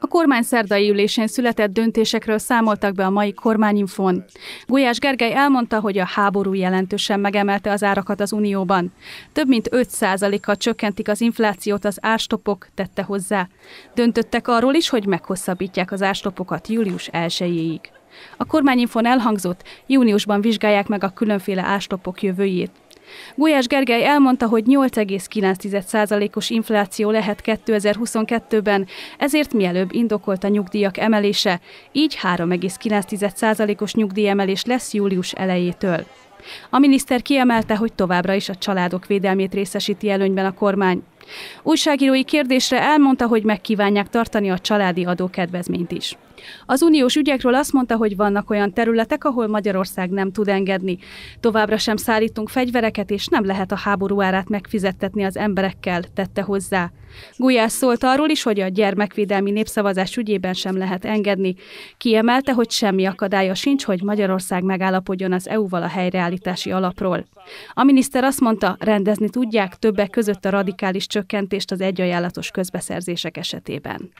A kormány szerdai ülésén született döntésekről számoltak be a mai kormányinfon. Gulyás Gergely elmondta, hogy a háború jelentősen megemelte az árakat az Unióban. Több mint 5%-kal csökkentik az inflációt az ástopok, tette hozzá. Döntöttek arról is, hogy meghosszabbítják az ástopokat július 1-ig. A kormányinfon elhangzott, júniusban vizsgálják meg a különféle ástopok jövőjét. Gulyás Gergely elmondta, hogy 8,9%-os infláció lehet 2022-ben, ezért mielőbb indokolt a nyugdíjak emelése, így 3,9%-os nyugdíjemelés lesz július elejétől. A miniszter kiemelte, hogy továbbra is a családok védelmét részesíti előnyben a kormány. Újságírói kérdésre elmondta, hogy megkívánják tartani a családi adókedvezményt is. Az uniós ügyekről azt mondta, hogy vannak olyan területek, ahol Magyarország nem tud engedni. Továbbra sem szállítunk fegyvereket, és nem lehet a háború árát megfizettetni az emberekkel, tette hozzá. Gulyás szólt arról is, hogy a gyermekvédelmi népszavazás ügyében sem lehet engedni. Kiemelte, hogy semmi akadálya sincs, hogy Magyarország megállapodjon az EU-val a helyreállítási alapról. A miniszter azt mondta, rendezni tudják többek között a radikális csökkentést az egyajánlatos közbeszerzések esetében.